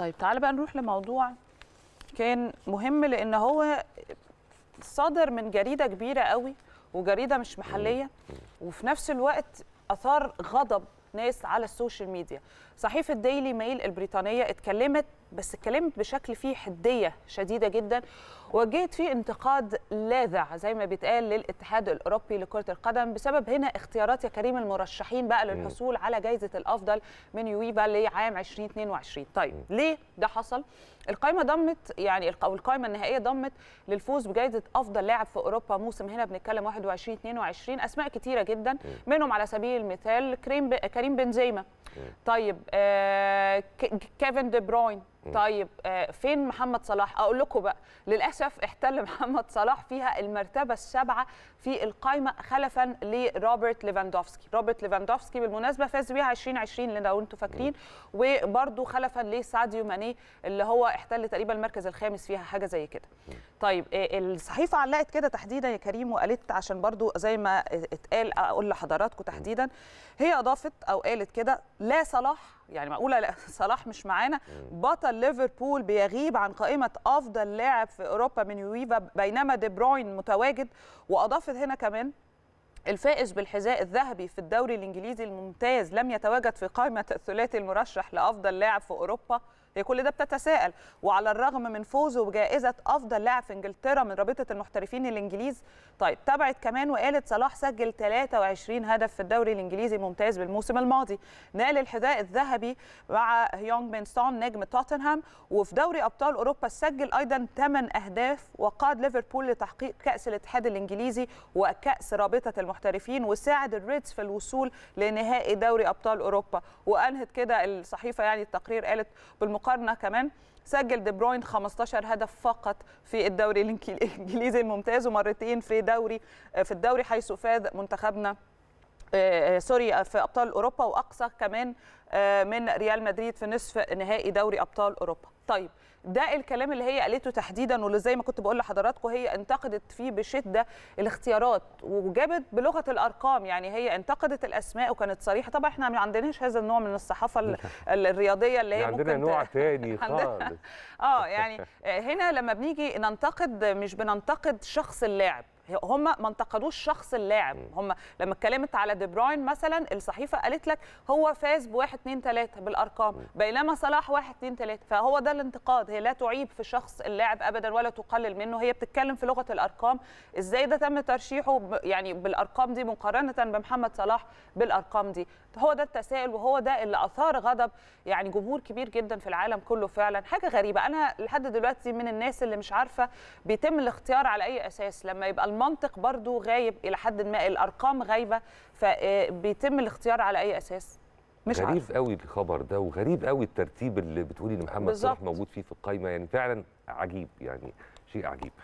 طيب تعال بقى نروح لموضوع كان مهم لان هو صادر من جريده كبيره قوي وجريده مش محليه وفي نفس الوقت اثار غضب ناس على السوشيال ميديا صحيفه ديلي ميل البريطانيه اتكلمت بس اتكلمت بشكل فيه حديه شديده جدا وجهت فيه انتقاد لاذع زي ما بيتقال للاتحاد الاوروبي لكره القدم بسبب هنا اختيارات يا كريم المرشحين بقى للحصول على جائزه الافضل من يويفا لعام 2022 طيب ليه ده حصل القائمه ضمت يعني او القائمه النهائيه ضمت للفوز بجائزه افضل لاعب في اوروبا موسم هنا بنتكلم 21 22 اسماء كتيره جدا منهم على سبيل المثال كريم كريم بنزيما طيب آه... كيفن دي بروين طيب آه، فين محمد صلاح اقول لكم بقى للاسف احتل محمد صلاح فيها المرتبه السابعه في القائمه خلفا لروبرت ليفاندوفسكي روبرت ليفاندوفسكي بالمناسبه فاز بيها 2020 لو انتم فاكرين وبرده خلفا لساديو ماني اللي هو احتل تقريبا المركز الخامس فيها حاجه زي كده طيب آه، الصحيفه علقت كده تحديدا يا كريم وقالت عشان برده زي ما اتقال اقول لحضراتكم تحديدا هي اضافت او قالت كده لا صلاح يعني معقوله لا صلاح مش معانا بطل ليفربول بيغيب عن قائمه افضل لاعب في اوروبا من يويفا بينما دي بروين متواجد واضافت هنا كمان الفائز بالحذاء الذهبي في الدوري الانجليزي الممتاز لم يتواجد في قائمه الثلاثي المرشح لافضل لاعب في اوروبا هي إيه، كل ده بتتساءل وعلى الرغم من فوزه بجائزه افضل لاعب في انجلترا من رابطه المحترفين الانجليز طيب تابعت كمان وقالت صلاح سجل 23 هدف في الدوري الانجليزي الممتاز بالموسم الماضي نال الحذاء الذهبي مع هيونج بن سون نجم توتنهام وفي دوري ابطال اوروبا سجل ايضا 8 اهداف وقاد ليفربول لتحقيق كاس الاتحاد الانجليزي وكاس رابطه المحترفين وساعد الريدز في الوصول لنهائي دوري ابطال اوروبا وانهت كده الصحيفه يعني التقرير قالت بالم المقارنه كمان سجل دي بروين 15 هدف فقط في الدوري الانجليزي الممتاز ومرتين في دوري في الدوري حيث فاز منتخبنا آه، آه، سوري في ابطال اوروبا واقصى كمان آه، من ريال مدريد في نصف نهائي دوري ابطال اوروبا طيب ده الكلام اللي هي قالته تحديدا واللي زي ما كنت بقول لحضراتكم هي انتقدت فيه بشده الاختيارات وجابت بلغه الارقام يعني هي انتقدت الاسماء وكانت صريحه طبعا احنا ما عندناش هذا النوع من الصحافه الرياضيه اللي هي عندنا ممكن نوع تاني خالص اه يعني هنا لما بنيجي ننتقد مش بننتقد شخص اللاعب هم ما انتقدوش شخص اللاعب هم لما اتكلمت على دي بروين مثلا الصحيفه قالت لك هو فاز 1 2 3 بالارقام بينما صلاح 1 2 3 فهو ده الانتقاد هي لا تعيب في شخص اللاعب ابدا ولا تقلل منه هي بتتكلم في لغه الارقام ازاي ده تم ترشيحه يعني بالارقام دي مقارنه بمحمد صلاح بالارقام دي هو ده التساؤل وهو ده اللي اثار غضب يعني جمهور كبير جدا في العالم كله فعلا حاجه غريبه انا لحد دلوقتي من الناس اللي مش عارفه بيتم الاختيار على اي اساس لما يبقى المنطق برضو غايب إلى حد ما الأرقام غايبة فبيتم آه، الاختيار على أي أساس مش غريب عارف. قوي الخبر ده وغريب قوي الترتيب اللي بتقولي ان محمد صلاح موجود فيه في القايمه يعني فعلا عجيب يعني شيء عجيب